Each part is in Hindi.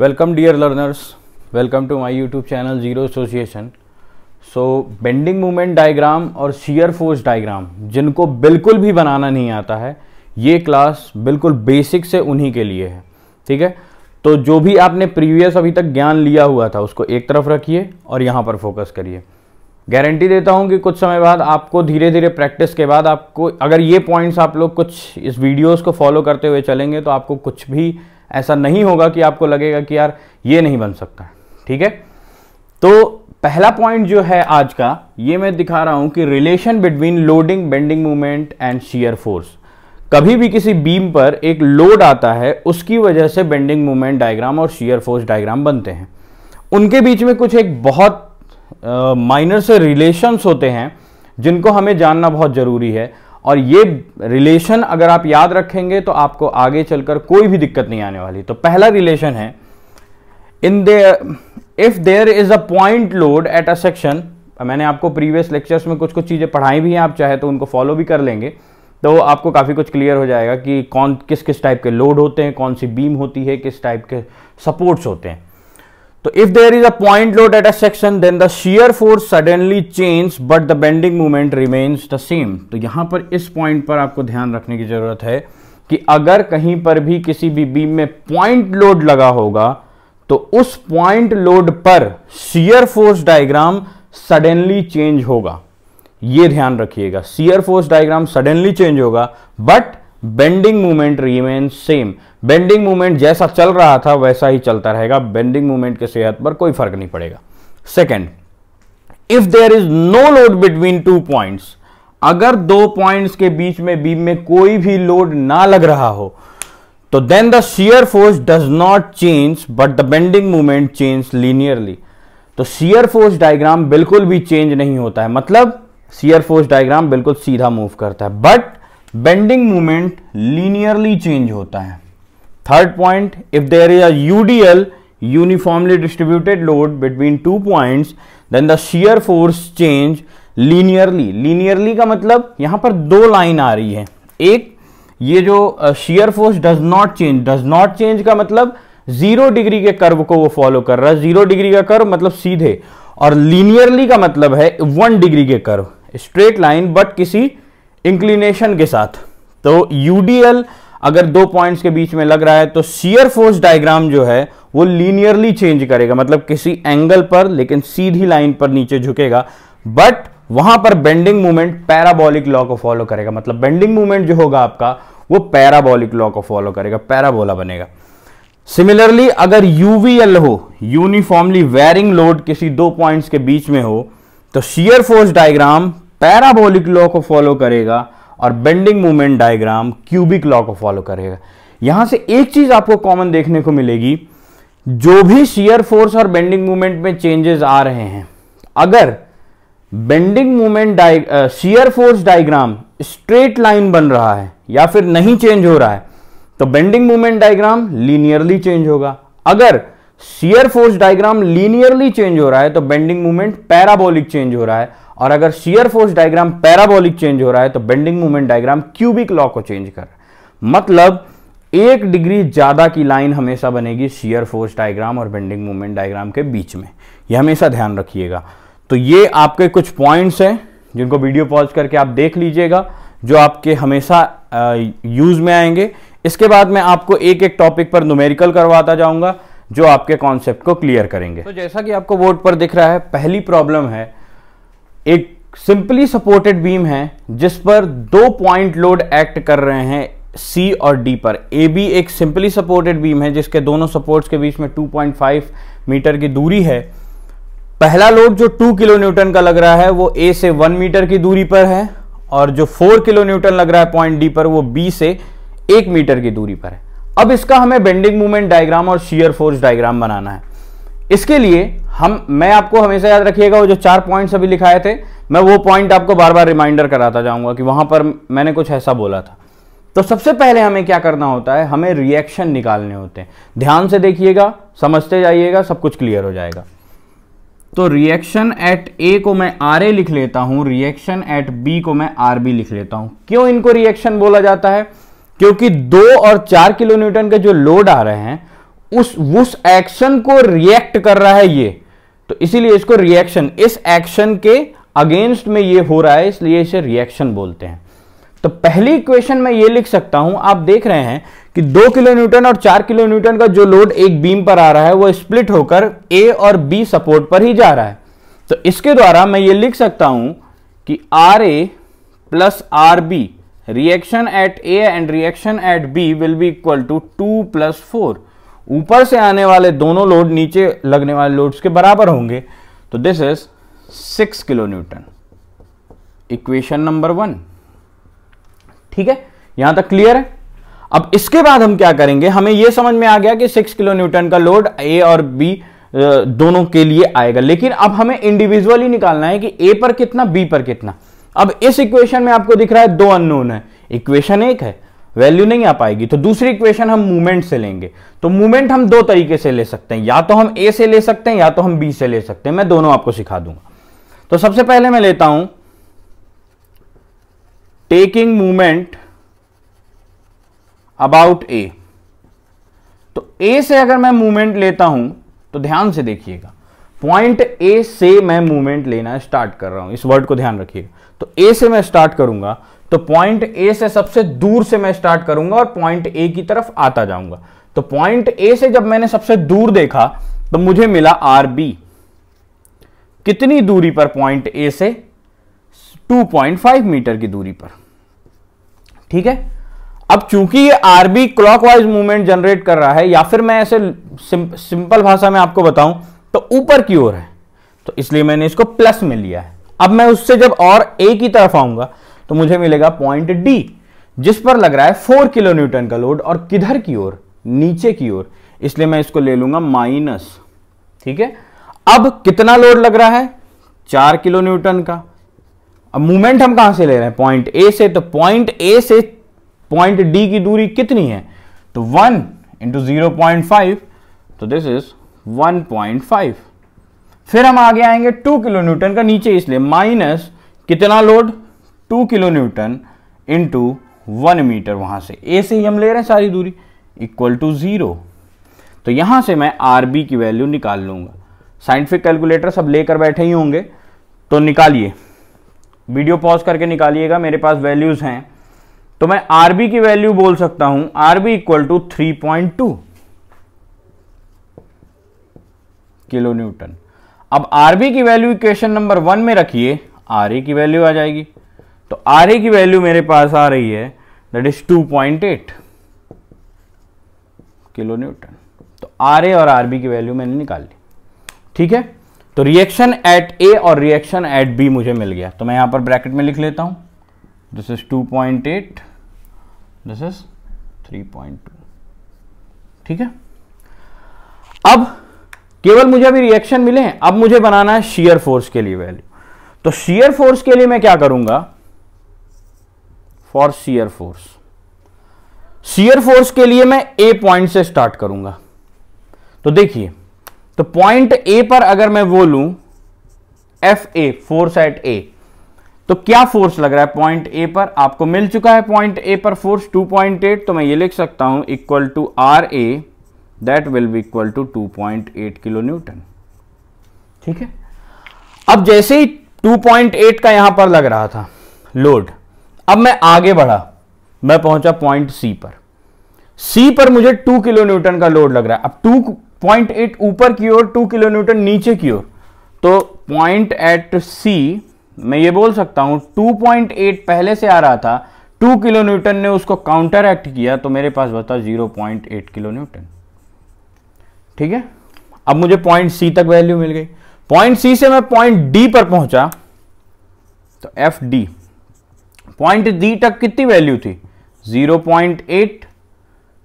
welcome dear learners welcome to my YouTube channel zero association so bending movement diagram और शियर फोर्स डायग्राम जिनको बिल्कुल भी बनाना नहीं आता है ये क्लास बिल्कुल बेसिक से उन्हीं के लिए है ठीक है तो जो भी आपने प्रीवियस अभी तक ज्ञान लिया हुआ था उसको एक तरफ रखिए और यहाँ पर फोकस करिए गारंटी देता हूँ कि कुछ समय बाद आपको धीरे धीरे प्रैक्टिस के बाद आपको अगर ये पॉइंट्स आप लोग कुछ इस वीडियोस को फॉलो करते हुए चलेंगे तो आपको कुछ भी ऐसा नहीं होगा कि आपको लगेगा कि यार ये नहीं बन सकता ठीक है तो पहला पॉइंट जो है आज का ये मैं दिखा रहा हूं कि relation between loading bending movement and shear force कभी भी किसी बीम पर एक लोड आता है उसकी वजह से बेंडिंग मूवमेंट डायग्राम और शियर फोर्स डायग्राम बनते हैं उनके बीच में कुछ एक बहुत माइनर से रिलेशंस होते हैं जिनको हमें जानना बहुत ज़रूरी है और ये रिलेशन अगर आप याद रखेंगे तो आपको आगे चलकर कोई भी दिक्कत नहीं आने वाली तो पहला रिलेशन है in they if there is a point load at a section मैंने आपको प्रीवियस लेक्चर्स में कुछ कुछ चीज़ें पढ़ाई भी हैं आप चाहे तो उनको फॉलो भी कर लेंगे तो आपको काफ़ी कुछ क्लियर हो जाएगा कि कौन किस किस टाइप के लोड होते हैं कौन सी बीम होती है किस टाइप के सपोर्ट्स होते हैं तो if there is a point load at a section then the shear force suddenly change but the bending movement remains the same तो यहां पर इस पॉइंट पर आपको ध्यान रखने की जरूरत है कि अगर कहीं पर भी किसी भी बीम में पॉइंट लोड लगा होगा तो उस पॉइंट लोड पर shear force diagram suddenly change होगा ये ध्यान रखिएगा shear force diagram suddenly change होगा but bending movement remain same bending movement जैसा चल रहा था वैसा ही चलता रहेगा बेंडिंग मूवमेंट के सेहत पर कोई फर्क नहीं पड़ेगा second if there is no load between two points अगर दो पॉइंट्स के बीच में बीम में कोई भी लोड ना लग रहा हो तो then the shear force does not change but the bending movement change linearly तो शियर फोर्स डायग्राम बिल्कुल भी चेंज नहीं होता है मतलब शियर फोर्स डायग्राम बिल्कुल सीधा मूव करता है but bending movement linearly change होता है third point if there is a UDL uniformly distributed load between two point then the shear force change linearly linearly का मतलब यहां पर दो लाइन आ रही है एक ये जो shear force does not change does not change का मतलब जीरो डिग्री के कर्व को वो फॉलो कर रहा है जीरो डिग्री का कर्व मतलब सीधे और लीनियरली का मतलब है वन डिग्री के कर्व स्ट्रेट लाइन बट किसी इंक्लिनेशन के साथ तो यूडीएल अगर दो पॉइंट्स के बीच में लग रहा है तो सीयर फोर्स डायग्राम जो है वो लीनियरली चेंज करेगा मतलब किसी एंगल पर लेकिन सीधी लाइन पर नीचे झुकेगा बट वहां पर बेंडिंग मूवमेंट पैराबोलिक लॉ को फॉलो करेगा मतलब बेंडिंग मूवमेंट जो होगा आपका वो पैराबोलिक लॉ को फॉलो करेगा पैराबोला बनेगा सिमिलरली अगर यूवीएल हो यूनिफॉर्मली वेरिंग लोड किसी दो पॉइंट्स के बीच में हो तो shear force diagram parabolic law को फॉलो करेगा और bending movement diagram cubic law को फॉलो करेगा यहां से एक चीज आपको कॉमन देखने को मिलेगी जो भी शियर फोर्स और बेंडिंग मूवमेंट में चेंजेस आ रहे हैं अगर बेंडिंग मूवमेंट डाय shear force diagram straight line बन रहा है या फिर नहीं चेंज हो रहा है तो bending movement diagram linearly change होगा अगर shear force diagram linearly change हो रहा है तो बेंडिंग मूवमेंट पैराबोलिक चेंज हो रहा है और अगर shear force diagram parabolic change हो रहा है तो bending movement diagram cubic law को चेंज कर मतलब एक डिग्री ज़्यादा की लाइन हमेशा बनेगी शियर फोर्स डायग्राम और बेंडिंग मूवमेंट डायग्राम के बीच में यह हमेशा ध्यान रखिएगा तो ये आपके कुछ पॉइंट्स हैं जिनको वीडियो पॉज करके आप देख लीजिएगा जो आपके हमेशा यूज में आएंगे इसके बाद मैं आपको एक एक टॉपिक पर नुमेरिकल करवाता जाऊंगा जो आपके कॉन्सेप्ट को क्लियर करेंगे तो जैसा कि आपको बोर्ड पर दिख रहा है पहली प्रॉब्लम है एक सिंपली सपोर्टेड बीम है जिस पर दो पॉइंट लोड एक्ट कर रहे हैं सी और डी पर ए बी एक सिंपली सपोर्टेड बीम है जिसके दोनों सपोर्ट्स के बीच में 2.5 मीटर की दूरी है पहला लोड जो 2 किलो न्यूटन का लग रहा है वो ए से 1 मीटर की दूरी पर है और जो 4 किलो न्यूटन लग रहा है पॉइंट डी पर वो बी से 1 मीटर की दूरी पर है अब इसका हमें बेंडिंग मूवमेंट डायग्राम और शियर फोर्स डायग्राम बनाना है इसके लिए हम मैं आपको हमेशा याद रखिएगा वो जो चार पॉइंट्स अभी लिखाए थे मैं वो पॉइंट आपको बार बार रिमाइंडर कराता जाऊंगा कि वहां पर मैंने कुछ ऐसा बोला था तो सबसे पहले हमें क्या करना होता है हमें रिएक्शन निकालने होते हैं ध्यान से देखिएगा समझते जाइएगा सब कुछ क्लियर हो जाएगा तो रिएक्शन एट ए को मैं आर ए लिख लेता हूं रिएक्शन एट बी को मैं आर बी लिख लेता हूं क्यों इनको रिएक्शन बोला जाता है क्योंकि दो और चार किलो न्यूटन के जो लोड आ रहे हैं उस उस एक्शन को रिएक्ट कर रहा है ये तो इसीलिए इसको रिएक्शन इस एक्शन के अगेंस्ट में ये हो रहा है इसलिए इसे रिएक्शन बोलते हैं तो पहली इक्वेशन में ये लिख सकता हूं आप देख रहे हैं कि दो किलो न्यूटन और चार किलो न्यूटन का जो लोड एक बीम पर आ रहा है वो स्प्लिट होकर ए और बी सपोर्ट पर ही जा रहा है तो इसके द्वारा मैं ये लिख सकता हूं कि R A plus R B reaction at A and reaction at B will be equal to two plus four ऊपर से आने वाले दोनों लोड नीचे लगने वाले लोड्स के बराबर होंगे तो this is six kilo newton equation number one ठीक है यहां तक क्लियर है अब इसके बाद हम क्या करेंगे हमें यह समझ में आ गया कि सिक्स किलो न्यूटन का लोड ए और बी दोनों के लिए आएगा लेकिन अब हमें इंडिविजुअली निकालना है कि ए पर कितना बी पर कितना अब इस इक्वेशन में आपको दिख रहा है दो अननोन है इक्वेशन एक है वैल्यू नहीं आ पाएगी तो दूसरी इक्वेशन हम मूवमेंट से लेंगे तो मूवमेंट हम दो तरीके से ले सकते हैं या तो हम ए से ले सकते हैं या तो हम बी से ले सकते हैं मैं दोनों आपको सिखा दूंगा तो सबसे पहले मैं लेता हूं टेकिंग मूवमेंट अबाउट ए तो ए से अगर मैं मूवमेंट लेता हूं तो ध्यान से देखिएगा पॉइंट ए से मैं मूवमेंट लेना स्टार्ट कर रहा हूं इस वर्ड को ध्यान रखिएगा तो ए से मैं स्टार्ट करूंगा तो पॉइंट ए से सबसे दूर से मैं स्टार्ट करूंगा और पॉइंट ए की तरफ आता जाऊंगा तो पॉइंट ए से जब मैंने सबसे दूर देखा तो मुझे मिला आर बी कितनी दूरी पर पॉइंट ए से 2.5 मीटर की दूरी पर ठीक है अब चूंकि ये आरबी क्लॉकवाइज मूवमेंट जनरेट कर रहा है या फिर मैं ऐसे सिंपल भाषा में आपको बताऊं तो ऊपर की ओर है तो इसलिए मैंने इसको प्लस में लिया है अब मैं उससे जब और ए की तरफ आऊंगा तो मुझे मिलेगा पॉइंट डी जिस पर लग रहा है फोर किलो न्यूटन का लोड और किधर की ओर नीचे की ओर इसलिए मैं इसको ले लूंगा माइनस ठीक है अब कितना लोड लग रहा है चार किलो न्यूटन का अब मूवमेंट हम कहां से ले रहे हैं पॉइंट ए से तो पॉइंट ए से पॉइंट डी की दूरी कितनी है तो one into zero point five तो this is one point five फिर हम आगे आएंगे टू किलो न्यूटन का नीचे इसलिए माइनस कितना load two kilo newton into one metre वहां से ए से ही हम ले रहे हैं सारी दूरी इक्वल टू ज़ीरो तो यहां से मैं आर बी की वैल्यू निकाल लूंगा साइंटिफिक कैलकुलेटर सब लेकर बैठे ही होंगे तो निकालिए वीडियो पॉज करके निकालिएगा मेरे पास वैल्यूज़ हैं तो मैं आर बी की वैल्यू बोल सकता हूं R B equal to three point two kilo newton अब आर बी की वैल्यू इक्वेशन नंबर वन में रखिए आर ए की वैल्यू आ जाएगी तो आर ए की वैल्यू मेरे पास आ रही है दैट इज 2.8 किलो न्यूटन तो आर ए और आर बी की वैल्यू मैंने निकाल ली ठीक है तो रिएक्शन एट ए और रिएक्शन एट बी मुझे मिल गया तो मैं यहां पर ब्रैकेट में लिख लेता हूं this is 2.8 this is two ठीक है अब केवल मुझे अभी रिएक्शन मिले हैं अब मुझे बनाना है शीयर फोर्स के लिए वैल्यू तो शीयर फोर्स के लिए मैं क्या करूंगा for shear force shear force के लिए मैं ए पॉइंट से स्टार्ट करूंगा तो देखिए तो पॉइंट ए पर अगर मैं वो लू F A force at A तो क्या फोर्स लग रहा है पॉइंट ए पर आपको मिल चुका है पॉइंट ए पर फोर्स 2.8 तो मैं ये लिख सकता हूं equal to R A that will be equal to 2.8 kilo newton ठीक है अब जैसे ही 2.8 का यहां पर लग रहा था लोड अब मैं आगे बढ़ा मैं पहुंचा पॉइंट सी पर सी पर मुझे टू किलो न्यूटन का लोड लग रहा है अब टू पॉइंट एट ऊपर की ओर टू किलो न्यूटन नीचे की ओर तो पॉइंट एट सी मैं ये बोल सकता हूं टू पॉइंट एट पहले से आ रहा था टू किलो न्यूटन ने उसको काउंटर एक्ट किया तो मेरे पास बता zero point eight kilo newton ठीक है अब मुझे पॉइंट सी तक वैल्यू मिल गई पॉइंट सी से मैं पॉइंट डी पर पहुंचा तो एफ डी पॉइंट डी तक कितनी वैल्यू थी 0.8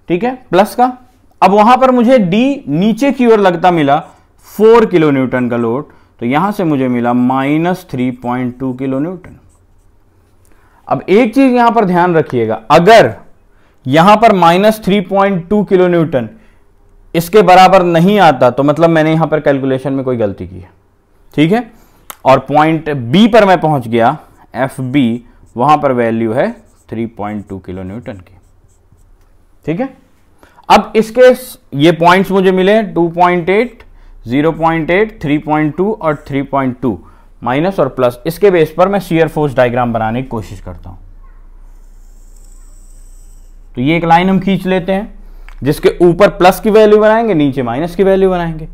ठीक है प्लस का अब वहां पर मुझे डी नीचे की ओर लगता मिला 4 किलो न्यूटन का लोड तो यहां से मुझे मिला minus three point two kilo newton अब एक चीज यहां पर ध्यान रखिएगा अगर यहां पर minus three point two kilo newton इसके बराबर नहीं आता तो मतलब मैंने यहां पर कैलकुलेशन में कोई गलती की है ठीक है और पॉइंट बी पर मैं पहुंच गया एफ बी वहां पर वैल्यू है 3.2 किलो न्यूटन की ठीक है अब इसके ये पॉइंट्स मुझे मिले 2.8, 0.8, 3.2 और 3.2 माइनस और प्लस इसके बेस पर मैं सीयर फोर्स डायग्राम बनाने की कोशिश करता हूं तो ये एक लाइन हम खींच लेते हैं जिसके ऊपर प्लस की वैल्यू बनाएंगे नीचे माइनस की वैल्यू बनाएंगे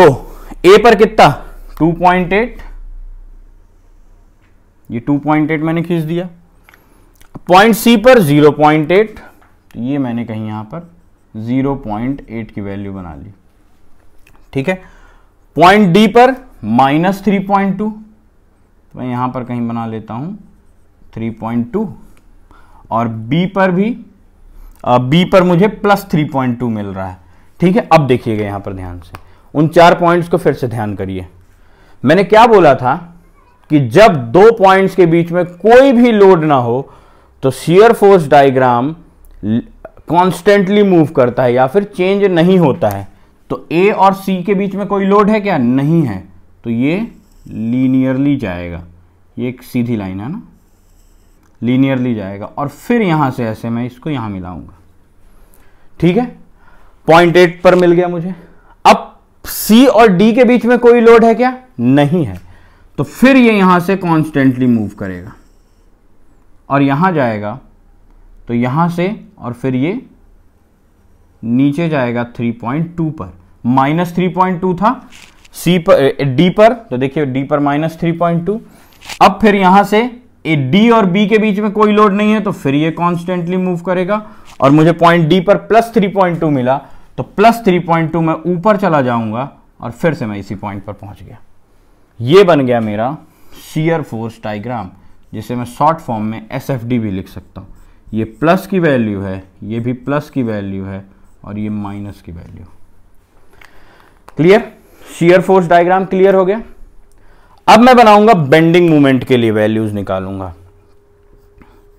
तो ए पर कितना 2.8 ये 2.8 मैंने खींच दिया पॉइंट सी पर 0.8 तो ये मैंने कहीं यहां पर 0.8 की वैल्यू बना ली ठीक है पॉइंट डी पर माइनस थ्री पॉइंट टू तो मैं यहां पर कहीं बना लेता हूं थ्री पॉइंट टू और बी पर भी बी पर मुझे प्लस थ्री पॉइंट टू मिल रहा है ठीक है अब देखिएगा यहां पर ध्यान से उन चार पॉइंट्स को फिर से ध्यान करिए मैंने क्या बोला था कि जब दो पॉइंट्स के बीच में कोई भी लोड ना हो तो shear force diagram constantly move करता है या फिर चेंज नहीं होता है तो ए और सी के बीच में कोई लोड है क्या नहीं है तो ये लीनियरली जाएगा ये एक सीधी लाइन है ना लीनियरली जाएगा और फिर यहां से ऐसे मैं इसको यहां मिलाऊंगा ठीक है पॉइंट एट पर मिल गया मुझे अब सी और डी के बीच में कोई लोड है क्या नहीं है तो फिर ये यहां से कॉन्स्टेंटली मूव करेगा और यहां जाएगा तो यहां से और फिर ये नीचे जाएगा 3.2 पर माइनस थ्री था सी पर डी पर तो देखिए डी पर माइनस थ्री अब फिर यहां से ए डी और बी के बीच में कोई लोड नहीं है तो फिर ये कॉन्स्टेंटली मूव करेगा और मुझे पॉइंट डी पर प्लस थ्री पॉइंट टू मिला तो प्लस थ्री पॉइंट टू मैं ऊपर चला जाऊंगा और फिर से मैं इसी पॉइंट पर पहुंच गया ये बन गया मेरा शीयर फोर्स डाइग्राम जिसे मैं शॉर्ट फॉर्म में एस भी लिख सकता हूँ ये प्लस की वैल्यू है ये भी प्लस की वैल्यू है और ये माइनस की value clear shear force diagram clear हो गया अब मैं बनाऊंगा बेंडिंग मूवमेंट के लिए वैल्यूज निकालूंगा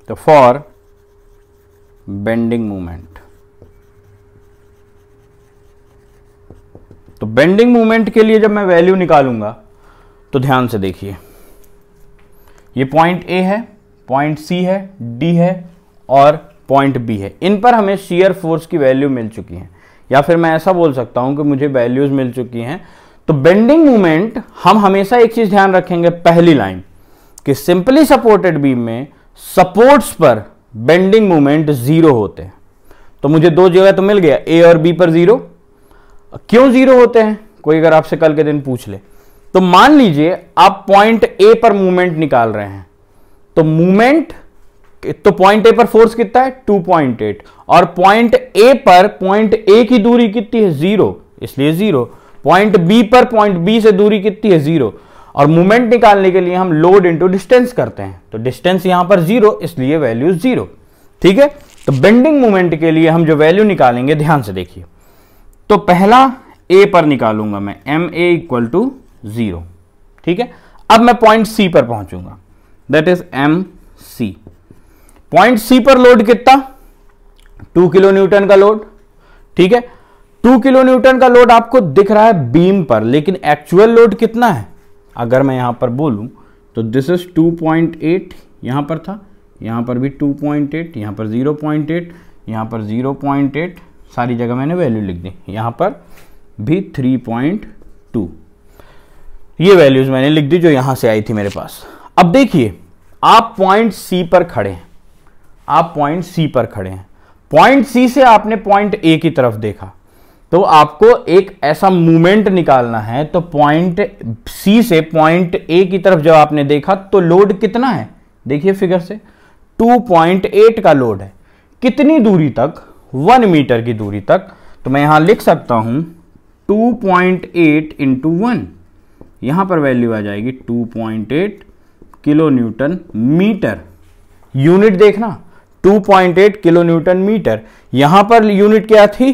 तो फॉर बेंडिंग मूवमेंट तो बेंडिंग मूवमेंट के लिए जब मैं वैल्यू निकालूंगा तो ध्यान से देखिए ये पॉइंट ए है पॉइंट सी है डी है और पॉइंट बी है इन पर हमें शियर फोर्स की वैल्यू मिल चुकी है या फिर मैं ऐसा बोल सकता हूं कि मुझे वैल्यूज मिल चुकी हैं तो बेंडिंग मोमेंट हम हमेशा एक चीज ध्यान रखेंगे पहली लाइन कि सिंपली सपोर्टेड बीम में सपोर्ट्स पर बेंडिंग मोमेंट जीरो होते हैं तो मुझे दो जगह तो मिल गया ए और बी पर जीरो क्यों जीरो होते हैं कोई अगर आपसे कल के दिन पूछ ले तो मान लीजिए आप पॉइंट ए पर मूवमेंट निकाल रहे हैं तो मूवमेंट तो पॉइंट ए पर फोर्स कितना है 2.8 और पॉइंट ए पर पॉइंट ए की दूरी कितनी है जीरो इसलिए जीरो पॉइंट बी पर पॉइंट बी से दूरी कितनी है जीरो और मूवमेंट निकालने के लिए हम लोड इंटू डिस्टेंस करते हैं तो डिस्टेंस यहां पर जीरो इसलिए वैल्यू जीरो ठीक है तो बेंडिंग मूवमेंट के लिए हम जो वैल्यू निकालेंगे ध्यान से देखिए तो पहला ए पर निकालूंगा मैं M A equal to zero ठीक है अब मैं पॉइंट सी पर पहुंचूंगा that is M C point C पर लोड कितना टू किलो न्यूटन का लोड ठीक है टू किलो न्यूटन का लोड आपको दिख रहा है बीम पर लेकिन एक्चुअल लोड कितना है अगर मैं यहां पर बोलूं तो दिस इज 2.8 यहां पर था यहां पर भी 2.8 यहां पर 0.8 यहां पर 0.8 सारी जगह मैंने वैल्यू लिख दी यहां पर भी 3.2 ये वैल्यूज मैंने लिख दी जो यहां से आई थी मेरे पास अब देखिए आप पॉइंट सी पर खड़े हैं आप पॉइंट सी पर खड़े हैं पॉइंट सी से आपने पॉइंट ए की तरफ देखा तो आपको एक ऐसा मूवमेंट निकालना है तो पॉइंट सी से पॉइंट ए की तरफ जब आपने देखा तो लोड कितना है देखिए फिगर से 2.8 का लोड है कितनी दूरी तक वन मीटर की दूरी तक तो मैं यहां लिख सकता हूं 2.8 पॉइंट एट इंटू वन यहाँ पर वैल्यू आ जाएगी 2.8 किलो न्यूटन मीटर यूनिट देखना 2.8 किलो न्यूटन मीटर यहाँ पर यूनिट क्या थी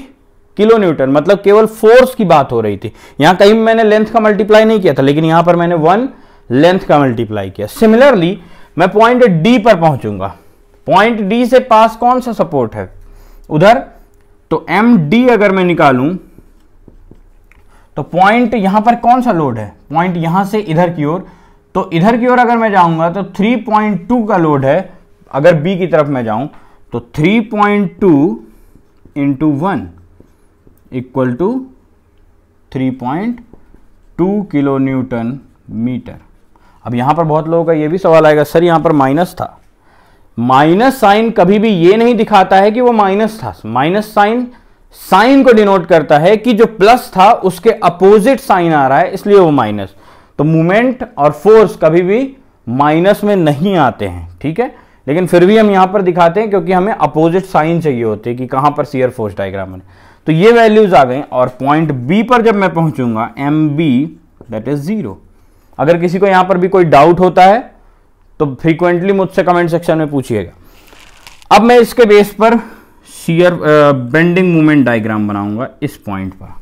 किलो न्यूटन मतलब केवल फोर्स की बात हो रही थी यहाँ कहीं मैंने लेंथ का मल्टीप्लाई नहीं किया था लेकिन यहाँ पर मैंने वन लेंथ का मल्टीप्लाई किया सिमिलरली मैं पॉइंट डी पर पहुंचूंगा पॉइंट डी से पास कौन सा सपोर्ट है उधर तो एम डी अगर मैं निकालूं तो पॉइंट यहां पर कौन सा लोड है पॉइंट यहां से इधर की ओर तो इधर की ओर अगर मैं जाऊंगा तो 3.2 का लोड है अगर बी की तरफ मैं जाऊं तो 3.2 point two into one equal to three point two kilo newton metre अब यहां पर बहुत लोगों का यह भी सवाल आएगा सर यहां पर माइनस था माइनस साइन कभी भी ये नहीं दिखाता है कि वो माइनस था माइनस साइन साइन को डिनोट करता है कि जो प्लस था उसके अपोजिट साइन आ रहा है इसलिए वो माइनस तो मूवमेंट और फोर्स कभी भी माइनस में नहीं आते हैं ठीक है लेकिन फिर भी हम यहां पर दिखाते हैं क्योंकि हमें अपोजिट साइन चाहिए होते हैं कि कहां पर सीयर फोर्स डायग्राम है तो ये वैल्यूज आ गए और पॉइंट बी पर जब मैं पहुंचूंगा M B that is zero अगर किसी को यहां पर भी कोई डाउट होता है तो फ्रीक्वेंटली मुझसे कमेंट सेक्शन में पूछिएगा अब मैं इसके बेस पर सीयर बेंडिंग मूवमेंट डायग्राम बनाऊंगा इस पॉइंट पर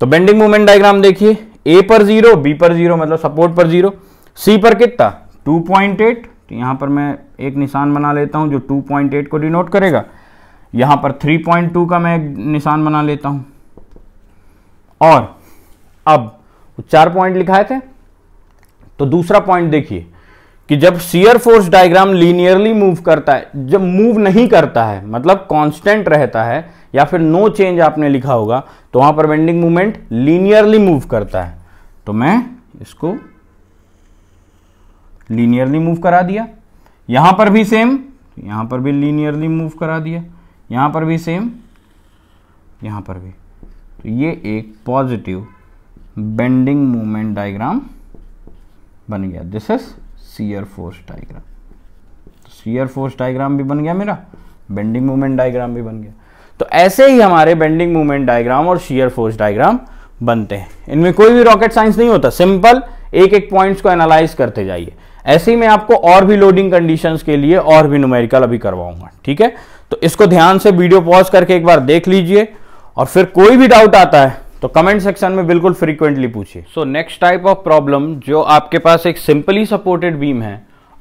तो बेंडिंग मूवमेंट डायग्राम देखिए ए पर जीरो बी पर जीरो मतलब सपोर्ट पर जीरो सी पर कितना 2.8 तो यहां पर मैं एक निशान बना लेता हूं जो 2.8 को डिनोट करेगा यहां पर 3.2 का मैं एक निशान बना लेता हूं और अब चार पॉइंट लिखाए थे तो दूसरा पॉइंट देखिए कि जब shear force diagram linearly move करता है जब मूव नहीं करता है मतलब कांस्टेंट रहता है या फिर नो चेंज आपने लिखा होगा तो वहां पर बेंडिंग मूवमेंट लीनियरली मूव करता है तो मैं इसको लीनियरली मूव करा दिया यहां पर भी सेम यहां पर भी लीनियरली मूव करा दिया यहां पर भी सेम यहां पर भी तो ये एक पॉजिटिव बेंडिंग मूवमेंट डायग्राम बन गया this is shear force diagram shear force diagram भी बन गया मेरा बेंडिंग मूवमेंट डाइग्राम भी बन गया तो ऐसे ही हमारे बेंडिंग मूवमेंट डायग्राम और शीयर फोर्स डायग्राम बनते हैं इनमें कोई भी रॉकेट साइंस नहीं होता सिंपल एक एक पॉइंट्स को एनालाइज करते जाइए ऐसे ही मैं आपको और भी लोडिंग कंडीशंस के लिए और भी न्यूमेरिकल अभी करवाऊंगा ठीक है तो इसको ध्यान से वीडियो पॉज करके एक बार देख लीजिए और फिर कोई भी डाउट आता है तो कमेंट सेक्शन में बिल्कुल फ्रीक्वेंटली पूछिए so next type of problem जो आपके पास एक सिंपली सपोर्टेड बीम है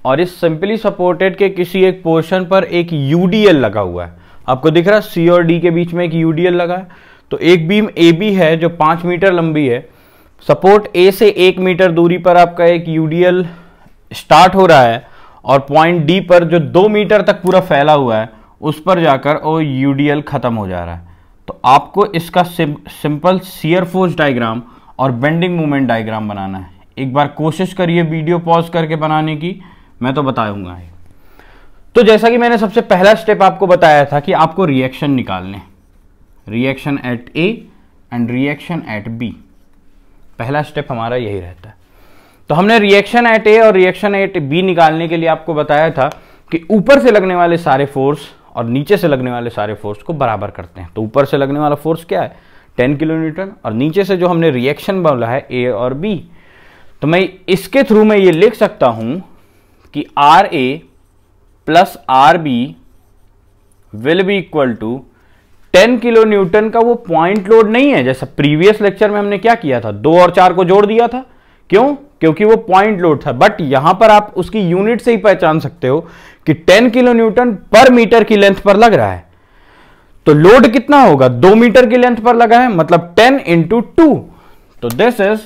और इस सिंपली सपोर्टेड के किसी एक पोर्शन पर एक यूडीएल लगा हुआ है आपको दिख रहा है सी और डी के बीच में एक यूडीएल लगा है तो एक बीम ए बी है जो पांच मीटर लंबी है सपोर्ट ए से एक मीटर दूरी पर आपका एक यूडीएल स्टार्ट हो रहा है और पॉइंट डी पर जो दो मीटर तक पूरा फैला हुआ है उस पर जाकर वो यूडीएल खत्म हो जा रहा है तो आपको इसका सिंपल सीयर फोर्स डायग्राम और बेंडिंग मूवमेंट डायग्राम बनाना है एक बार कोशिश करिए वीडियो पॉज करके बनाने की मैं तो बताऊंगा तो जैसा कि मैंने सबसे पहला स्टेप आपको बताया था कि आपको रिएक्शन निकालने reaction at A and reaction at B पहला स्टेप हमारा यही रहता है तो हमने रिएक्शन एट ए और रिएक्शन एट बी निकालने के लिए आपको बताया था कि ऊपर से लगने वाले सारे फोर्स और नीचे से लगने वाले सारे फोर्स को बराबर करते हैं तो ऊपर से लगने वाला फोर्स क्या है टेन किलो न्यूटन और नीचे से जो हमने रिएक्शन बोला है ए और बी तो मैं इसके थ्रू मैं ये लिख सकता हूं कि R A plus R B will be equal to ten kilo newton का वो पॉइंट लोड नहीं है जैसा प्रीवियस लेक्चर में हमने क्या किया था दो और चार को जोड़ दिया था क्यों क्योंकि वो पॉइंट लोड था बट यहां पर आप उसकी यूनिट से ही पहचान सकते हो कि 10 किलो न्यूटन पर मीटर की लेंथ पर लग रहा है तो लोड कितना होगा दो मीटर की लेंथ पर लगा है मतलब 10 इंटू टू तो दिस इज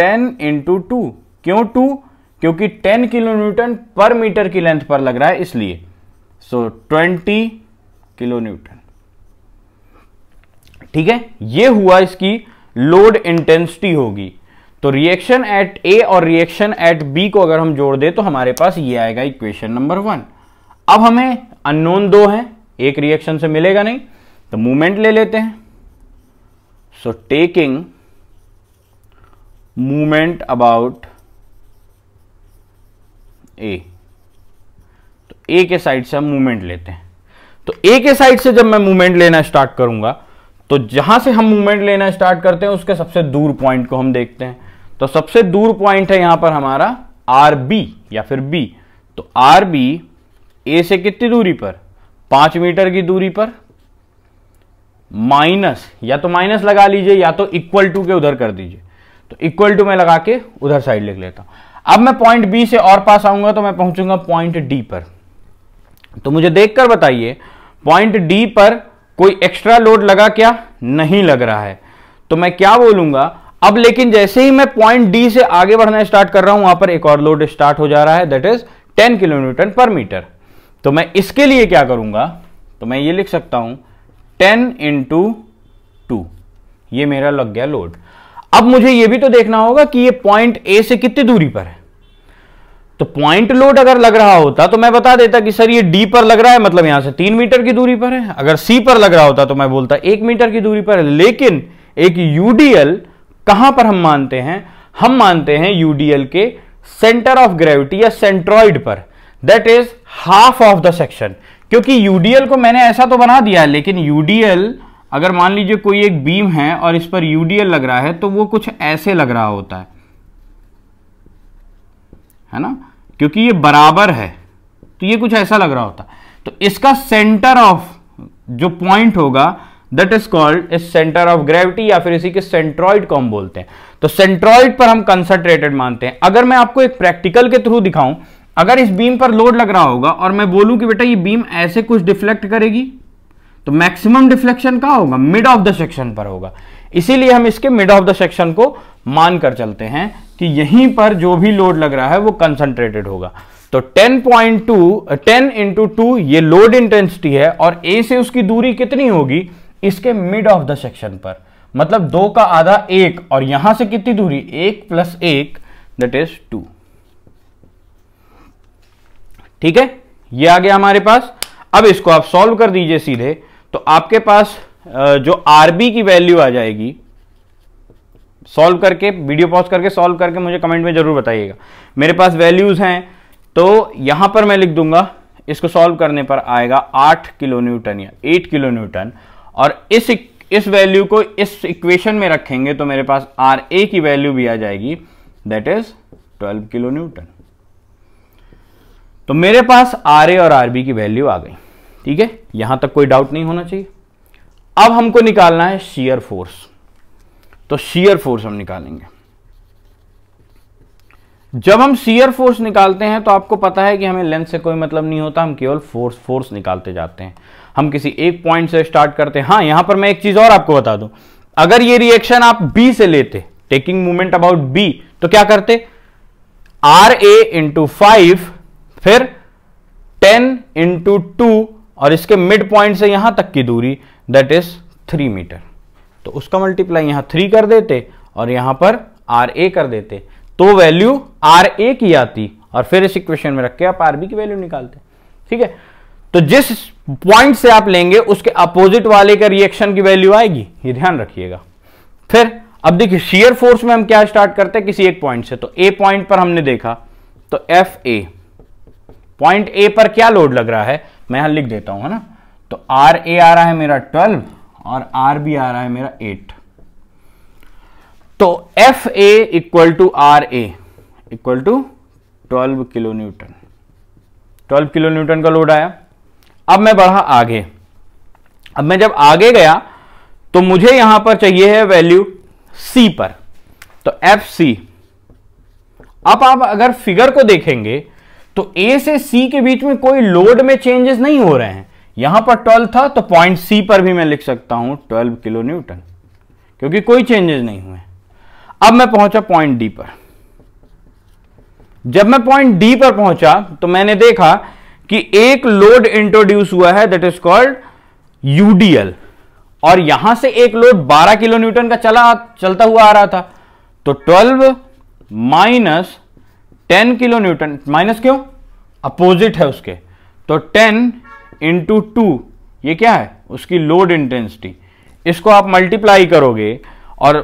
10 इंटू टू क्यों टू क्योंकि 10 किलो न्यूटन पर मीटर की लेंथ पर लग रहा है इसलिए सो so, 20 किलो न्यूटन ठीक है ये हुआ इसकी लोड इंटेंसिटी होगी तो रिएक्शन एट ए और रिएक्शन एट बी को अगर हम जोड़ दें तो हमारे पास ये आएगा इक्वेशन नंबर वन अब हमें अननोन दो हैं एक रिएक्शन से मिलेगा नहीं तो मूवमेंट ले लेते हैं so taking movement about A तो ए के साइड से हम मूवमेंट लेते हैं तो ए के साइड से जब मैं मूवमेंट लेना स्टार्ट करूंगा तो जहां से हम मूवमेंट लेना स्टार्ट करते हैं उसके सबसे दूर पॉइंट को हम देखते हैं तो सबसे दूर पॉइंट है यहां पर हमारा आर बी या फिर बी तो आर बी ए से कितनी दूरी पर पांच मीटर की दूरी पर माइनस या तो माइनस लगा लीजिए या तो इक्वल टू के उधर कर दीजिए तो इक्वल टू में लगा के उधर साइड लिख लेता हूं अब मैं पॉइंट बी से और पास आऊंगा तो मैं पहुंचूंगा पॉइंट डी पर तो मुझे देखकर बताइए पॉइंट डी पर कोई एक्स्ट्रा लोड लगा क्या नहीं लग रहा है तो मैं क्या बोलूंगा अब लेकिन जैसे ही मैं पॉइंट डी से आगे बढ़ना स्टार्ट कर रहा हूं वहां पर एक और लोड स्टार्ट हो जा रहा है दैट इज 10 किलोमीटर पर मीटर तो मैं इसके लिए क्या करूंगा तो मैं ये लिख सकता हूं 10 इंटू टू ये मेरा लग गया लोड अब मुझे ये भी तो देखना होगा कि ये पॉइंट ए से कितनी दूरी पर है तो पॉइंट लोड अगर लग रहा होता तो मैं बता देता कि सर ये डी पर लग रहा है मतलब यहां से तीन मीटर की दूरी पर है अगर सी पर लग रहा होता तो मैं बोलता एक मीटर की दूरी पर है लेकिन एक यूडीएल कहां पर हम मानते हैं हम मानते हैं यूडीएल के सेंटर ऑफ ग्रेविटी या सेंट्रॉइड पर that is half of the section क्योंकि यूडीएल को मैंने ऐसा तो बना दिया है लेकिन यूडीएल अगर मान लीजिए कोई एक बीम है और इस पर यूडीएल लग रहा है तो वो कुछ ऐसे लग रहा होता है है ना क्योंकि ये बराबर है तो ये कुछ ऐसा लग रहा होता तो इसका सेंटर ऑफ जो पॉइंट होगा दट इज कॉल्ड इस सेंटर ऑफ ग्रेविटी या फिर इसी के सेंट्रॉइड को हम बोलते हैं तो सेंट्रॉइड पर हम कंसंट्रेटेड मानते हैं अगर मैं आपको एक प्रैक्टिकल के थ्रू दिखाऊं अगर इस बीम पर लोड लग रहा होगा और मैं बोलूं कि बेटा ये बीम ऐसे कुछ डिफ्लेक्ट करेगी तो मैक्सिमम डिफ्लेक्शन कहा होगा मिड ऑफ द सेक्शन पर होगा इसीलिए हम इसके मिड ऑफ द सेक्शन को मानकर चलते हैं कि यहीं पर जो भी लोड लग रहा है वो कंसंट्रेटेड होगा तो 10.2 point two ten into two ये लोड इंटेंसिटी है और ए से उसकी दूरी कितनी होगी इसके मिड ऑफ द सेक्शन पर मतलब दो का आधा एक और यहां से कितनी दूरी एक प्लस एक दट इज टू ठीक है ये आ गया हमारे पास अब इसको आप सॉल्व कर दीजिए सीधे तो आपके पास जो आरबी की वैल्यू आ जाएगी सॉल्व करके वीडियो पॉज करके सॉल्व करके मुझे कमेंट में जरूर बताइएगा मेरे पास वैल्यूज हैं तो यहां पर मैं लिख दूंगा इसको सॉल्व करने पर आएगा आठ किलो न्यूटन या एट किलो न्यूटन और इस इस वैल्यू को इस इक्वेशन में रखेंगे तो मेरे पास आर ए की वैल्यू भी आ जाएगी दैट इज 12 किलो न्यूटन तो मेरे पास आर ए और आर बी की वैल्यू आ गई ठीक है यहां तक कोई डाउट नहीं होना चाहिए अब हमको निकालना है शीयर फोर्स तो शीयर फोर्स हम निकालेंगे जब हम शीयर फोर्स निकालते हैं तो आपको पता है कि हमें लेंथ से कोई मतलब नहीं होता हम केवल फोर्स फोर्स निकालते जाते हैं हम किसी एक पॉइंट से स्टार्ट करते हैं हाँ यहां पर मैं एक चीज और आपको बता दूं अगर ये रिएक्शन आप बी से लेते टेकिंग मूवमेंट अबाउट बी तो क्या करते आर ए इंटू फाइव फिर टेन इंटू टू और इसके मिड पॉइंट से यहां तक की दूरी दैट इज थ्री मीटर तो उसका मल्टीप्लाई यहां थ्री कर देते और यहां पर आर ए कर देते तो वैल्यू आर ए की आती और फिर इस इक्वेशन में रख के आप आर बी की वैल्यू निकालते ठीक है तो जिस पॉइंट से आप लेंगे उसके अपोजिट वाले का रिएक्शन की वैल्यू आएगी ये ध्यान रखिएगा फिर अब देखिए शेयर फोर्स में हम क्या स्टार्ट करते हैं किसी एक पॉइंट से तो ए पॉइंट पर हमने देखा तो एफ ए पॉइंट ए पर क्या लोड लग रहा है मैं यहां लिख देता हूं है ना तो आर ए आ रहा है मेरा ट्वेल्व और आर बी आ रहा है मेरा एट तो F A equal to R A equal to twelve kilo newton twelve kilo newton का लोड आया अब मैं बढ़ा आगे अब मैं जब आगे गया तो मुझे यहां पर चाहिए है वैल्यू सी पर तो एफ सी अब आप अगर फिगर को देखेंगे तो ए से सी के बीच में कोई लोड में चेंजेस नहीं हो रहे हैं यहां पर 12 था तो पॉइंट सी पर भी मैं लिख सकता हूं 12 किलो न्यूटन क्योंकि कोई चेंजेस नहीं हुए अब मैं पहुंचा पॉइंट डी पर जब मैं पॉइंट डी पर पहुंचा तो मैंने देखा कि एक लोड इंट्रोड्यूस हुआ है दैट इज कॉल्ड यूडीएल और यहां से एक लोड 12 किलो न्यूटन का चला चलता हुआ आ रहा था तो 12 माइनस 10 किलो न्यूटन माइनस क्यों अपोजिट है उसके तो 10 इंटू टू ये क्या है उसकी लोड इंटेंसिटी इसको आप मल्टीप्लाई करोगे और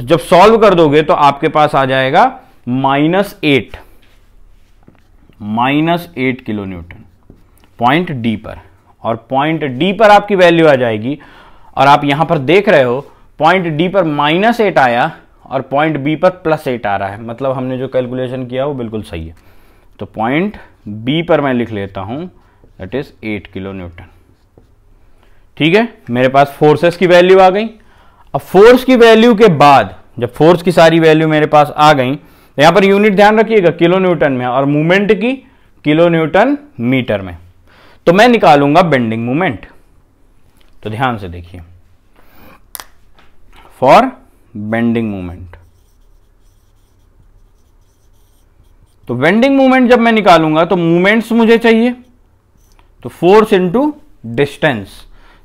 जब सॉल्व कर दोगे तो आपके पास आ जाएगा minus eight minus eight kilo newton point D पर और पॉइंट डी पर आपकी वैल्यू आ जाएगी और आप यहां पर देख रहे हो पॉइंट डी पर माइनस एट आया और पॉइंट बी पर प्लस एट आ रहा है मतलब हमने जो कैलकुलेशन किया वो बिल्कुल सही है तो पॉइंट बी पर मैं लिख लेता हूं that is eight kilo newton ठीक है मेरे पास फोर्सेस की वैल्यू आ गई अब फोर्स की वैल्यू के बाद जब फोर्स की सारी वैल्यू मेरे पास आ गई यहां पर यूनिट ध्यान रखिएगा किलो न्यूटन में और मूवमेंट की किलो न्यूटन मीटर में तो मैं निकालूंगा बेंडिंग मूवमेंट तो ध्यान से देखिए फॉर बेंडिंग मूवमेंट तो बेंडिंग मूवमेंट जब मैं निकालूंगा तो मूवमेंट्स मुझे चाहिए तो फोर्स इंटू डिस्टेंस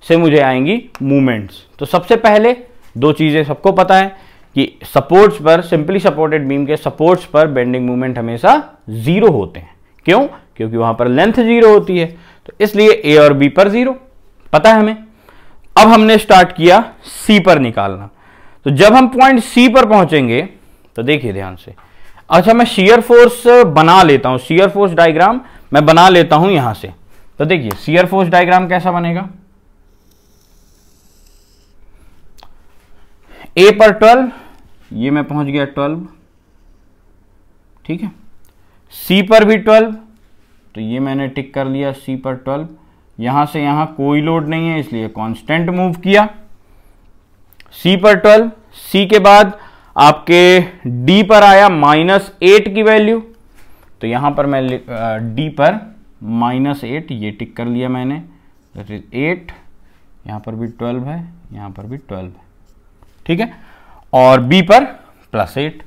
से मुझे आएंगी मूवमेंट्स तो सबसे पहले दो चीजें सबको पता है कि सपोर्ट्स पर सिंपली सपोर्टेड बीम के सपोर्ट्स पर बेंडिंग मूवमेंट हमेशा जीरो होते हैं क्यों क्योंकि वहां पर लेंथ जीरो होती है तो इसलिए ए और बी पर जीरो पता है हमें अब हमने स्टार्ट किया सी पर निकालना तो जब हम पॉइंट सी पर पहुंचेंगे तो देखिए ध्यान से अच्छा मैं शियर फोर्स बना लेता हूं शियर फोर्स डायग्राम मैं बना लेता हूं यहां से तो देखिए शियर फोर्स डायग्राम कैसा बनेगा ए पर ट्वेल्व ये मैं पहुंच गया ट्वेल्व ठीक है सी पर भी ट्वेल्व तो ये मैंने टिक कर लिया सी पर ट्वेल्व यहां से यहां कोई लोड नहीं है इसलिए कांस्टेंट मूव किया सी पर ट्वेल्व सी के बाद आपके डी पर आया माइनस एट की वैल्यू तो यहां पर मैं डी पर माइनस एट ये टिक कर लिया मैंने एट यहां पर भी ट्वेल्व है यहां पर भी ट्वेल्व है ठीक है और बी पर प्लस एट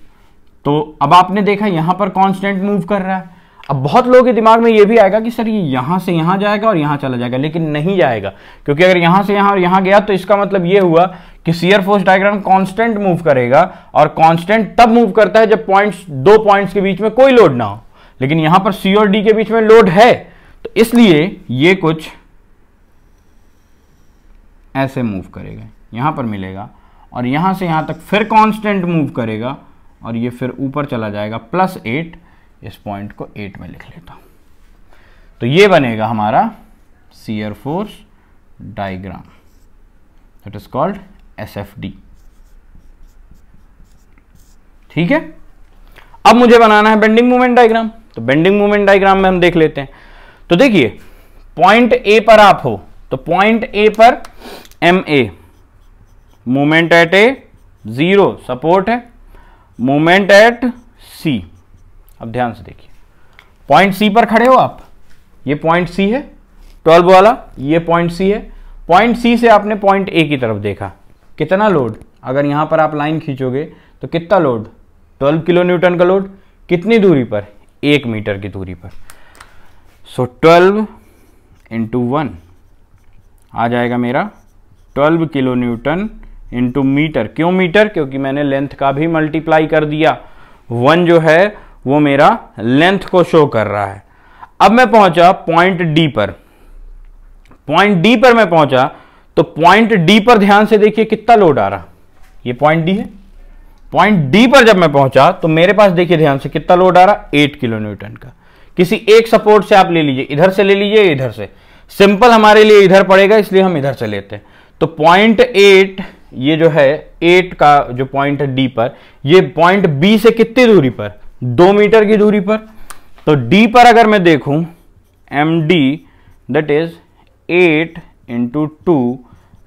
तो अब आपने देखा यहां पर कांस्टेंट मूव कर रहा है अब बहुत लोगों के दिमाग में यह भी आएगा कि सर ये यहां से यहां जाएगा और यहां चला जाएगा लेकिन नहीं जाएगा क्योंकि अगर यहां से यहां और यहां गया तो इसका मतलब यह हुआ कि shear force diagram constant move करेगा और कांस्टेंट तब मूव करता है जब पॉइंट्स दो पॉइंट्स के बीच में कोई लोड ना हो लेकिन यहां पर सी और डी के बीच में लोड है तो इसलिए ये कुछ ऐसे मूव करेगा यहां पर मिलेगा और यहाँ से यहाँ तक फिर कांस्टेंट मूव करेगा और ये फिर ऊपर चला जाएगा प्लस एट इस पॉइंट को एट में लिख लेता हूँ तो ये बनेगा हमारा shear force diagram that is called S F D ठीक है अब मुझे बनाना है बेंडिंग मूवमेंट डायग्राम तो बेंडिंग मूवमेंट डायग्राम में हम देख लेते हैं तो देखिए पॉइंट ए पर आप हो तो पॉइंट ए पर M A moment at A zero support है मोमेंट एट सी अब ध्यान से देखिए पॉइंट सी पर खड़े हो आप ये पॉइंट सी है ट्वेल्व वाला ये पॉइंट सी है पॉइंट सी से आपने पॉइंट ए की तरफ देखा कितना लोड अगर यहां पर आप लाइन खींचोगे तो कितना लोड 12 किलो न्यूटन का लोड कितनी दूरी पर एक मीटर की दूरी पर सो ट्वेल्व इंटू वन आ जाएगा मेरा 12 किलो न्यूटन इंटू मीटर क्यों मीटर क्योंकि मैंने लेंथ का भी मल्टीप्लाई कर दिया वन जो है वो मेरा लेंथ को शो कर रहा है अब मैं पहुंचा पॉइंट डी पर पॉइंट डी पर मैं पहुंचा तो पॉइंट डी पर ध्यान से देखिए कितना लोड आ रहा ये पॉइंट डी है पॉइंट डी पर जब मैं पहुंचा तो मेरे पास देखिए ध्यान से कितना लोड आ रहा एट किलो न्यूटन का किसी एक सपोर्ट से आप ले लीजिए इधर से ले लीजिए इधर से सिंपल हमारे लिए इधर पड़ेगा इसलिए हम इधर से लेते हैं तो पॉइंट एट ये जो है एट का जो पॉइंट है डी पर ये पॉइंट बी से कितनी दूरी पर दो मीटर की दूरी पर तो डी पर अगर मैं देखूं M D that is eight into two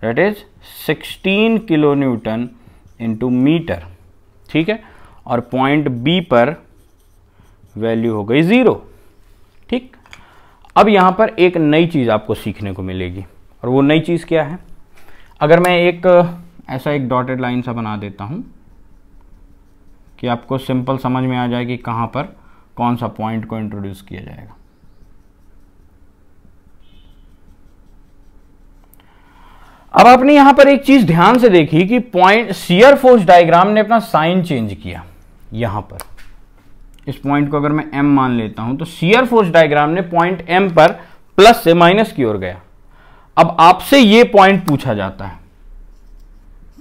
that is sixteen kilo newton into metre ठीक है और पॉइंट बी पर वैल्यू हो गई ज़ीरो ठीक अब यहां पर एक नई चीज़ आपको सीखने को मिलेगी और वो नई चीज़ क्या है अगर मैं एक ऐसा एक डॉटेड लाइन सा बना देता हूँ कि आपको सिंपल समझ में आ जाए कि कहाँ पर कौन सा पॉइंट को इंट्रोड्यूस किया जाएगा अब आपने यहां पर एक चीज ध्यान से देखी कि पॉइंट सियर फोर्स डायग्राम ने अपना साइन चेंज किया यहां पर इस पॉइंट को अगर मैं एम मान लेता हूं तो सियर फोर्स डायग्राम ने पॉइंट एम पर प्लस से माइनस की ओर गया अब आपसे यह पॉइंट पूछा जाता है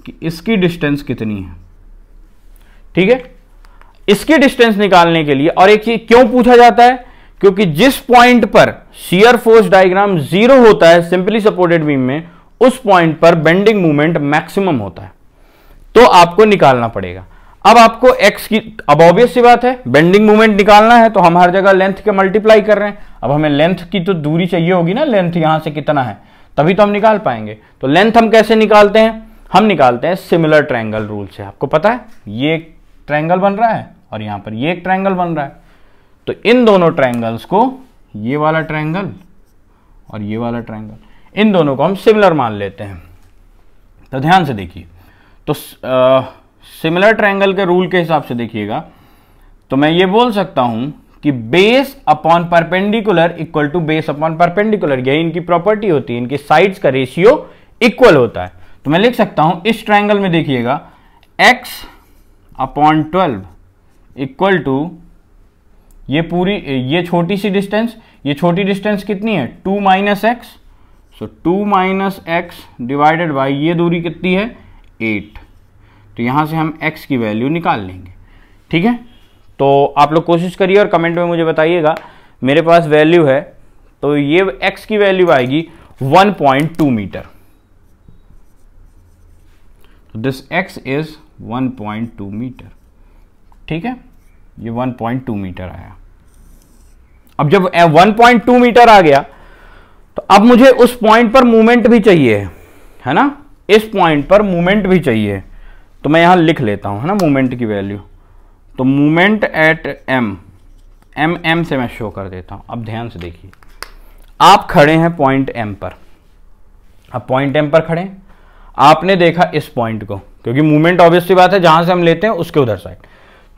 कि इसकी डिस्टेंस कितनी है ठीक है इसकी डिस्टेंस निकालने के लिए और एक चीज क्यों पूछा जाता है क्योंकि जिस पॉइंट पर शियर फोर्स डायग्राम जीरो होता है सिंपली सपोर्टेड बीम में उस पॉइंट पर बेंडिंग मूवमेंट मैक्सिमम होता है तो आपको निकालना पड़ेगा अब आपको एक्स की अब ऑब्वियस सी बात है बेंडिंग मूवमेंट निकालना है तो हम हर जगह लेंथ के मल्टीप्लाई कर रहे हैं अब हमें लेंथ की तो दूरी चाहिए होगी ना लेंथ यहां से कितना है तभी तो हम निकाल पाएंगे तो लेंथ हम कैसे निकालते हैं हम निकालते हैं सिमिलर ट्रायंगल रूल से आपको पता है ये एक ट्रायंगल बन रहा है और यहां पर ये एक ट्रायंगल बन रहा है तो इन दोनों ट्रायंगल्स को ये वाला ट्रायंगल और ये वाला ट्रायंगल इन दोनों को हम सिमिलर मान लेते हैं तो ध्यान से देखिए तो सिमिलर ट्रायंगल के रूल के हिसाब से देखिएगा तो मैं ये बोल सकता हूं कि base upon perpendicular equal to base upon perpendicular यही इनकी प्रॉपर्टी होती है इनकी साइड्स का रेशियो इक्वल होता है तो मैं लिख सकता हूं इस ट्राइंगल में देखिएगा x upon twelve equal to ये पूरी ये छोटी सी डिस्टेंस ये छोटी डिस्टेंस कितनी है two minus X so two minus X divided by ये दूरी कितनी है एट तो यहाँ से हम एक्स की वैल्यू निकाल लेंगे ठीक है तो आप लोग कोशिश करिए और कमेंट में मुझे बताइएगा मेरे पास वैल्यू है तो ये एक्स की वैल्यू आएगी 1.2 metre this X is 1.2 metre ठीक है ये 1.2 मीटर आया अब जब 1.2 मीटर आ गया तो अब मुझे उस पॉइंट पर मूवमेंट भी चाहिए है ना इस पॉइंट पर मूवमेंट भी चाहिए तो मैं यहां लिख लेता हूं है ना मूवमेंट की वैल्यू तो movement at M M M से मैं शो कर देता हूं अब ध्यान से देखिए आप खड़े हैं पॉइंट एम पर आप पॉइंट एम पर खड़े हैं आपने देखा इस पॉइंट को क्योंकि मूवमेंट सी बात है जहां से हम लेते हैं उसके उधर साइड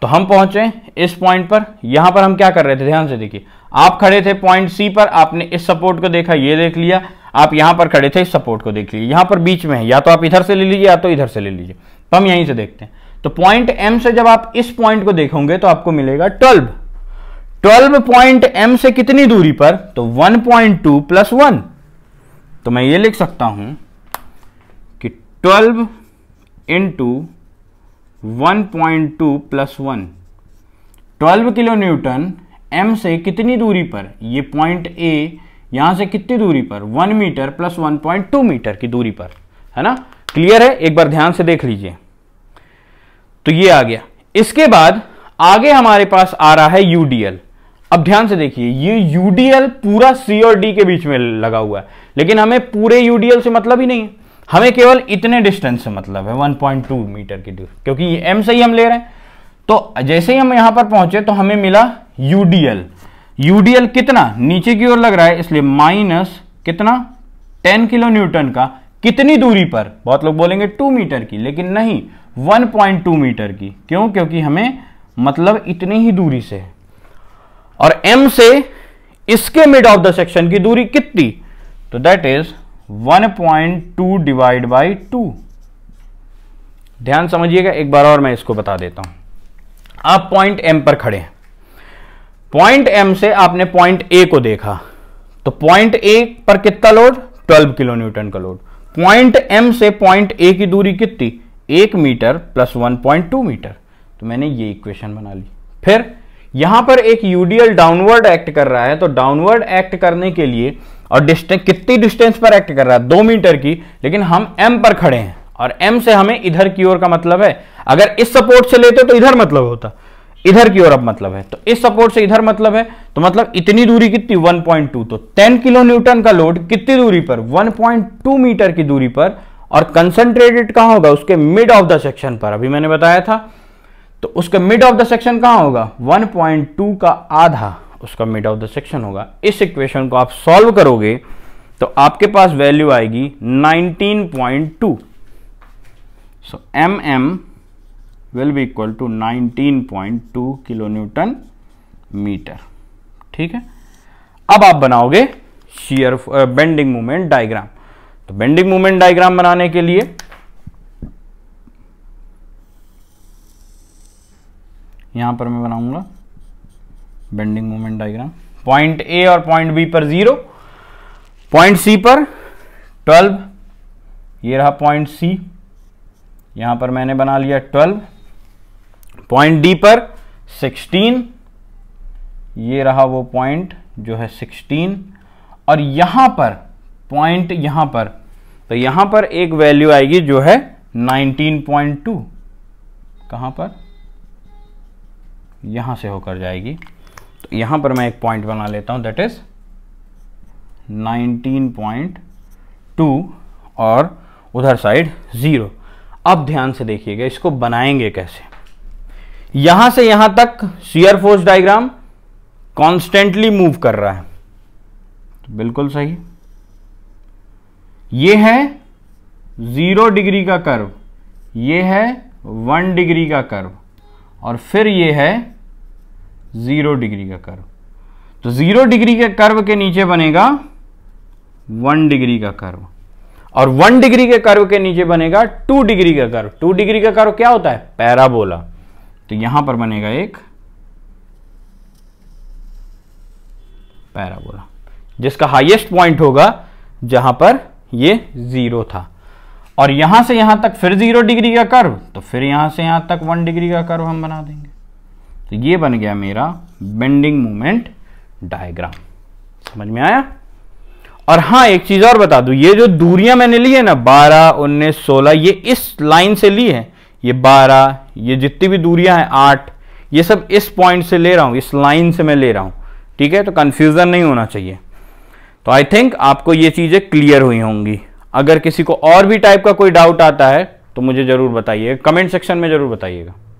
तो हम पहुंचे इस पॉइंट पर यहां पर हम क्या कर रहे थे ध्यान से देखिए आप खड़े थे पॉइंट सी पर आपने इस सपोर्ट को देखा ये देख लिया आप यहां पर खड़े थे इस सपोर्ट को देख लिया यहां पर बीच में है या तो आप इधर से ले लीजिए या तो इधर से ले लीजिए तो हम यहीं से देखते हैं तो पॉइंट एम से जब आप इस पॉइंट को देखोगे तो आपको मिलेगा ट्वेल्व ट्वेल्व पॉइंट एम से कितनी दूरी पर तो one point two plus one तो मैं ये लिख सकता हूं twelve into one point two plus one twelve kilo newton M से कितनी दूरी पर ये पॉइंट ए यहां से कितनी दूरी पर one metre plus one point two metre की दूरी पर है ना क्लियर है एक बार ध्यान से देख लीजिए तो ये आ गया इसके बाद आगे हमारे पास आ रहा है यूडीएल अब ध्यान से देखिए ये यूडीएल पूरा सी और डी के बीच में लगा हुआ है लेकिन हमें पूरे यूडीएल से मतलब ही नहीं है हमें केवल इतने डिस्टेंस से मतलब है 1.2 मीटर की दूर क्योंकि ये एम से ही हम ले रहे हैं तो जैसे ही हम यहां पर पहुंचे तो हमें मिला यूडीएल यूडीएल कितना नीचे की ओर लग रहा है इसलिए माइनस कितना 10 किलो न्यूटन का कितनी दूरी पर बहुत लोग बोलेंगे 2 मीटर की लेकिन नहीं 1.2 मीटर की क्यों क्योंकि हमें मतलब इतनी ही दूरी से और एम से इसके मिड ऑफ द सेक्शन की दूरी कितनी तो that is one point two divide by two ध्यान समझिएगा एक बार और मैं इसको बता देता हूं आप पॉइंट एम पर खड़े हैं पॉइंट एम से आपने पॉइंट ए को देखा तो पॉइंट ए पर कितना लोड 12 किलो न्यूटन का लोड पॉइंट एम से पॉइंट ए की दूरी कितनी एक metre plus one point two metre तो मैंने ये इक्वेशन बना ली फिर यहां पर एक यूडीएल डाउनवर्ड एक्ट कर रहा है तो डाउनवर्ड एक्ट करने के लिए और डिस्टेंस कितनी डिस्टेंस पर एक्ट कर रहा है दो मीटर की लेकिन हम एम पर खड़े हैं और एम से हमें इधर की ओर का मतलब है अगर इस सपोर्ट से लेते तो इधर मतलब होता इधर की ओर अब मतलब है तो इस सपोर्ट से इधर मतलब है तो मतलब इतनी दूरी कितनी 1.2 तो 10 किलो न्यूटन का लोड कितनी दूरी पर 1.2 मीटर की दूरी पर और कंसंट्रेटेड कहाँ होगा उसके मिड ऑफ द सेक्शन पर अभी मैंने बताया था तो उसके मिड ऑफ द सेक्शन कहाँ होगा 1.2 का आधा उसका मिड ऑफ द सेक्शन होगा इस इक्वेशन को आप सॉल्व करोगे तो आपके पास वैल्यू आएगी 19.2 so M M will be equal to 19.2 kilo newton metre ठीक है अब आप बनाओगे शीयर बेंडिंग मूवमेंट डायग्राम तो बेंडिंग मूवमेंट डायग्राम बनाने के लिए यहां पर मैं बनाऊंगा bending moment diagram point A और पॉइंट बी पर जीरो पॉइंट सी पर ट्वेल्व ये रहा पॉइंट सी यहां पर मैंने बना लिया ट्वेल्व पॉइंट डी पर सिक्सटीन ये रहा वो पॉइंट जो है सिक्सटीन और यहां पर पॉइंट यहां पर तो यहां पर एक वैल्यू आएगी जो है नाइनटीन पॉइंट टू कहां पर यहां से होकर जाएगी यहां पर मैं एक पॉइंट बना लेता हूं दैट इज़ 19.2 और उधर साइड ज़ीरो अब ध्यान से देखिएगा इसको बनाएंगे कैसे यहां से यहां तक shear force diagram constantly move कर रहा है तो बिल्कुल सही ये है ज़ीरो डिग्री का कर्व ये है वन डिग्री का कर्व और फिर ये है जीरो डिग्री का कर्व तो जीरो डिग्री के कर्व के नीचे बनेगा वन डिग्री का कर्व और वन डिग्री के कर्व के नीचे बनेगा टू डिग्री का कर्व टू डिग्री का कर्व क्या होता है पैराबोला तो यहां पर बनेगा एक पैराबोला जिसका हाईएस्ट पॉइंट होगा जहां पर ये जीरो था और यहां से यहां तक फिर जीरो डिग्री का कर्व तो फिर यहां से यहां तक वन डिग्री का कर्व हम बना देंगे तो ये बन गया मेरा बेंडिंग मूवमेंट डायग्राम समझ में आया और हाँ एक चीज और बता दू ये जो दूरियां मैंने ली है ना 12, 19, 16 ये इस लाइन से ली है ये 12, ये जितनी भी दूरियां हैं आठ ये सब इस पॉइंट से ले रहा हूं इस लाइन से मैं ले रहा हूं ठीक है तो कंफ्यूजन नहीं होना चाहिए तो आई थिंक आपको ये चीजें क्लियर हुई होंगी अगर किसी को और भी टाइप का कोई डाउट आता है तो मुझे जरूर बताइए कमेंट सेक्शन में जरूर बताइएगा